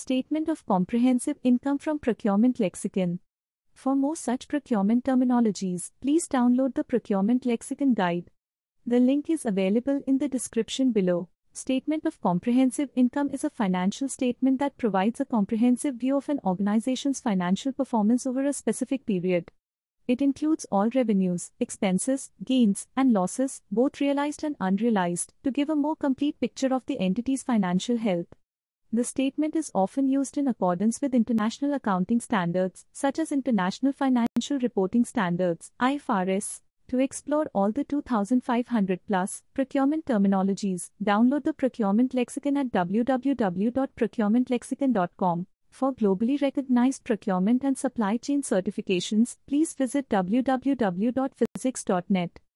Statement of Comprehensive Income from Procurement Lexicon. For more such procurement terminologies, please download the Procurement Lexicon Guide. The link is available in the description below. Statement of comprehensive income is a financial statement that provides a comprehensive view of an organization's financial performance over a specific period. It includes all revenues, expenses, gains, and losses, both realized and unrealized, to give a more complete picture of the entity's financial health. The statement is often used in accordance with international accounting standards, such as International Financial Reporting Standards, IFRS. To explore all the 2500 plus procurement terminologies, download the procurement lexicon at www.procurementlexicon.com. For globally recognized procurement and supply chain certifications, please visit www.physics.net.